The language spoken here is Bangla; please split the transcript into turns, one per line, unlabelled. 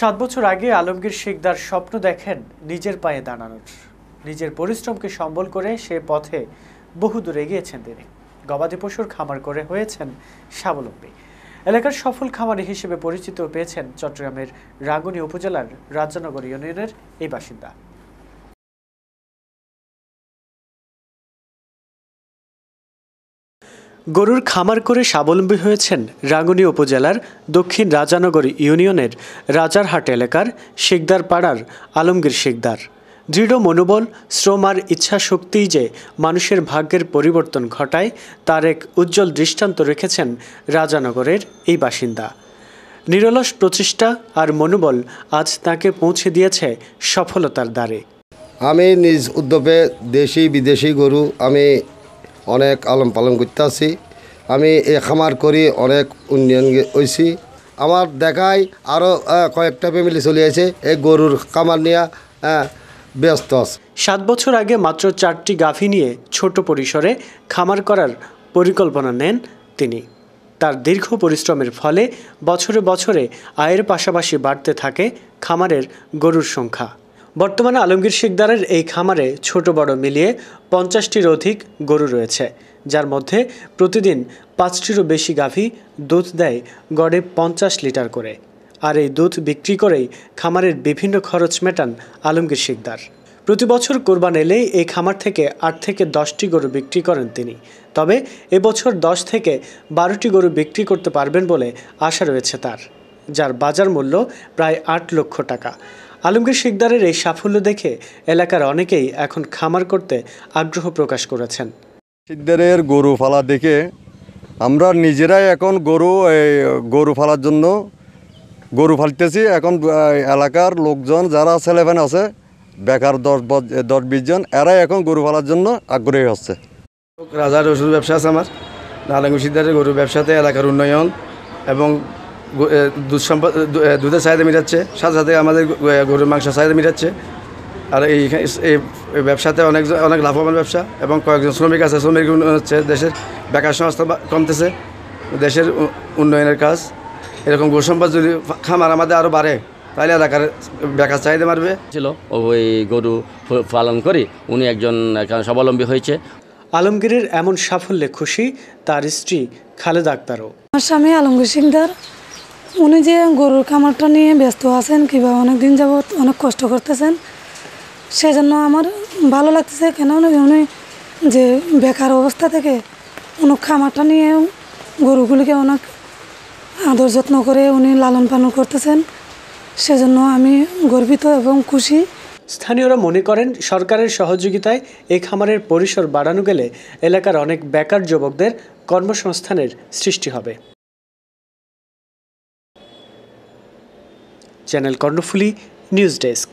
সাত বছর আগে আলমগীর শিকদার স্বপ্ন দেখেন নিজের পায়ে দাঁড়ানোর নিজের পরিশ্রমকে সম্বল করে সে পথে বহুদূর এগিয়েছেন তিনি গবাদি পশুর খামার করে হয়েছেন স্বাবলম্বী এলাকার সফল খামারি হিসেবে পরিচিত পেয়েছেন চট্টগ্রামের রাঙ্গুনি উপজেলার রাজনগর ইউনিয়নের এই বাসিন্দা গরুর খামার করে স্বাবলম্বী হয়েছেন রাঙ্গুনি উপজেলার দক্ষিণ রাজানগর ইউনিয়নের রাজারহাট এলাকার শেখদার পাড়ার আলমগীর শেখদার দৃঢ় মনোবল শ্রম আর ইচ্ছা শক্তিই যে মানুষের ভাগ্যের পরিবর্তন ঘটায় তার এক উজ্জ্বল দৃষ্টান্ত রেখেছেন রাজানগরের এই বাসিন্দা নিরলস প্রচেষ্টা আর মনোবল আজ তাকে পৌঁছে দিয়েছে সফলতার দ্বারে
আমি নিজ উদ্যোগে দেশি বিদেশি গরু আমি অনেক আলম পালন করতে আছি আমি এই খামার করি অনেক উন্নয়ন হয়েছি আমার দেখায় আরও কয়েকটা ফ্যামিলি চলে আছে এই গরুর খামার নিয়ে
ব্যস্ত আছে সাত বছর আগে মাত্র চারটি গাফি নিয়ে ছোট পরিসরে খামার করার পরিকল্পনা নেন তিনি তার দীর্ঘ পরিশ্রমের ফলে বছরে বছরে আয়ের পাশাপাশি বাড়তে থাকে খামারের গরুর সংখ্যা বর্তমানে আলমগীর শিকদারের এই খামারে ছোট বড় মিলিয়ে পঞ্চাশটির অধিক গরু রয়েছে যার মধ্যে প্রতিদিন পাঁচটিরও বেশি গাভী দুধ দেয় গড়ে পঞ্চাশ লিটার করে আর এই দুধ বিক্রি করেই খামারের বিভিন্ন খরচ মেটান আলমগীর শিকদার প্রতি বছর কোরবান এলেই এই খামার থেকে আট থেকে দশটি গরু বিক্রি করেন তিনি তবে এবছর দশ থেকে বারোটি গরু বিক্রি করতে পারবেন বলে আশা রয়েছে তার যার বাজার মূল্য প্রায় আট লক্ষ টাকা আলমগীর শিকদারের এই সাফল্য দেখে এলাকার অনেকেই এখন খামার করতে আগ্রহ প্রকাশ করেছেন শিকদারের গরু ফালা
দেখে আমরা নিজেরাই এখন গরু গরু ফালার জন্য গরু ফালতেছি এখন এলাকার লোকজন যারা ছেলেফেন আছে বেকার দশ দশ বিশ জন এরাই এখন গরু ফালার জন্য আগ্রহী হচ্ছে রাজার ওষুধ ব্যবসা আছে আমার আলমগীর শিকদারের গরু ব্যবসাতে এলাকার উন্নয়ন এবং দুধ সম্পদ দুধের চাহিদা মেটাচ্ছে সাথে সাথে আমাদের গরুর মাংসের চাহিদা মেটাচ্ছে আর এই এই ব্যবসাতে অনেক অনেক লাভবান ব্যবসা এবং কয়েকজন শ্রমিক আছে শ্রমিক হচ্ছে দেশের বেকার সংস্থা কমতেছে দেশের উন্নয়নের কাজ এরকম সম্পদ যদি খামার আমাদের আরও বাড়ে তাহলে এলাকার বেকার চাহিদা মারবে
ছিল ওই গরু পালন করি উনি একজন স্বাবলম্বী হয়েছে আলমগীরের এমন সাফল্যে খুশি তার স্ত্রী খালেদা আক্তারও
আমার স্বামী আলমগীর সিংদার উনি যে গরুর খামারটা নিয়ে ব্যস্ত আছেন কিংবা অনেক দিন যাবৎ অনেক কষ্ট করতেছেন সেজন্য আমার ভালো লাগতেছে কেন উনি যে বেকার অবস্থা থেকে উনি খামারটা নিয়ে গরুগুলিকে অনেক আদর যত্ন করে উনি লালন পালন করতেছেন সেজন্য আমি গর্বিত এবং খুশি
স্থানীয়রা মনে করেন সরকারের সহযোগিতায় এই খামারের পরিসর বাড়ানো গেলে এলাকার অনেক বেকার যুবকদের কর্মসংস্থানের সৃষ্টি হবে চ্যানেল কর্ণফুলি নিউজ ডেস্ক